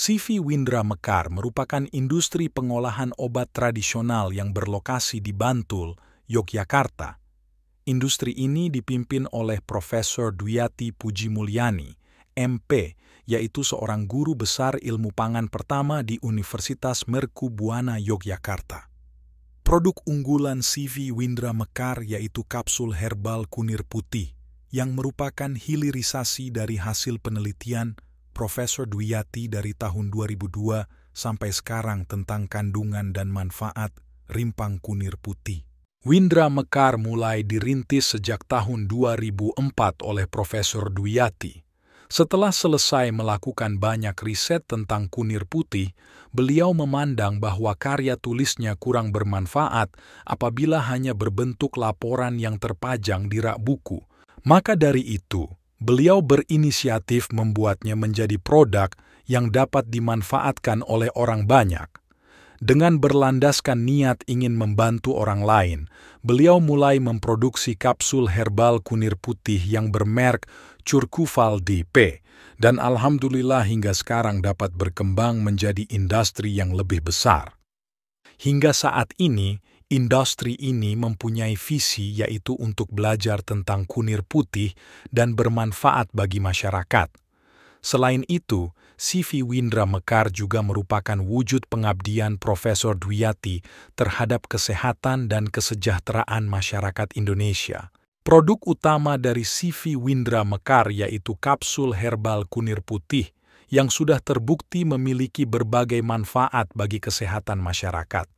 CV Windra Mekar merupakan industri pengolahan obat tradisional yang berlokasi di Bantul, Yogyakarta. Industri ini dipimpin oleh Profesor Dwiati Puji Mulyani, MP, yaitu seorang guru besar ilmu pangan pertama di Universitas Merku Buana Yogyakarta. Produk unggulan CV Windra Mekar yaitu kapsul herbal kunir putih yang merupakan hilirisasi dari hasil penelitian Profesor Dwiati dari tahun 2002 sampai sekarang tentang kandungan dan manfaat rimpang kunir putih. Windra Mekar mulai dirintis sejak tahun 2004 oleh Profesor Dwiati. Setelah selesai melakukan banyak riset tentang kunir putih, beliau memandang bahwa karya tulisnya kurang bermanfaat apabila hanya berbentuk laporan yang terpajang di rak buku. Maka dari itu, beliau berinisiatif membuatnya menjadi produk yang dapat dimanfaatkan oleh orang banyak. Dengan berlandaskan niat ingin membantu orang lain, beliau mulai memproduksi kapsul herbal kunir putih yang bermerk Curcuval DP dan alhamdulillah hingga sekarang dapat berkembang menjadi industri yang lebih besar. Hingga saat ini, Industri ini mempunyai visi yaitu untuk belajar tentang kunir putih dan bermanfaat bagi masyarakat. Selain itu, CV Windra Mekar juga merupakan wujud pengabdian Profesor Dwiati terhadap kesehatan dan kesejahteraan masyarakat Indonesia. Produk utama dari CV Windra Mekar yaitu kapsul herbal kunir putih yang sudah terbukti memiliki berbagai manfaat bagi kesehatan masyarakat.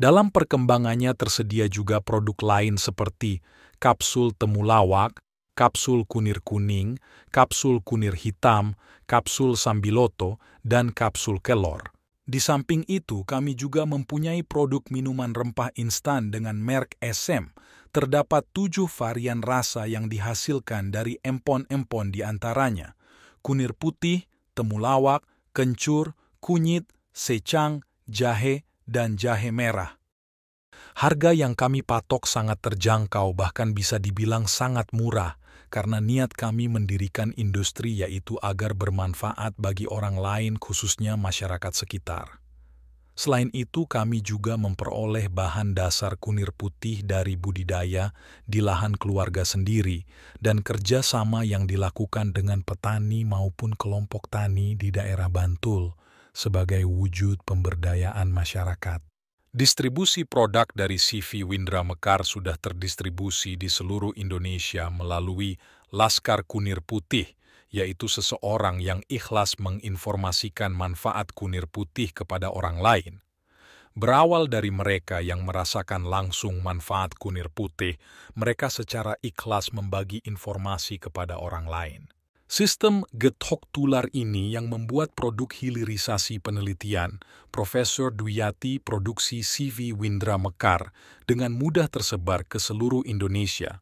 Dalam perkembangannya tersedia juga produk lain seperti kapsul temulawak, kapsul kunir kuning, kapsul kunir hitam, kapsul sambiloto, dan kapsul kelor. Di samping itu, kami juga mempunyai produk minuman rempah instan dengan merek SM. Terdapat tujuh varian rasa yang dihasilkan dari empon-empon di antaranya. Kunir putih, temulawak, kencur, kunyit, secang, jahe, dan jahe merah. Harga yang kami patok sangat terjangkau, bahkan bisa dibilang sangat murah, karena niat kami mendirikan industri yaitu agar bermanfaat bagi orang lain, khususnya masyarakat sekitar. Selain itu, kami juga memperoleh bahan dasar kunir putih dari budidaya di lahan keluarga sendiri dan kerjasama yang dilakukan dengan petani maupun kelompok tani di daerah Bantul sebagai wujud pemberdayaan masyarakat. Distribusi produk dari CV Windra Mekar sudah terdistribusi di seluruh Indonesia melalui Laskar Kunir Putih, yaitu seseorang yang ikhlas menginformasikan manfaat kunir putih kepada orang lain. Berawal dari mereka yang merasakan langsung manfaat kunir putih, mereka secara ikhlas membagi informasi kepada orang lain. Sistem getok tular ini yang membuat produk hilirisasi penelitian Profesor Duyati Produksi CV Windra Mekar dengan mudah tersebar ke seluruh Indonesia.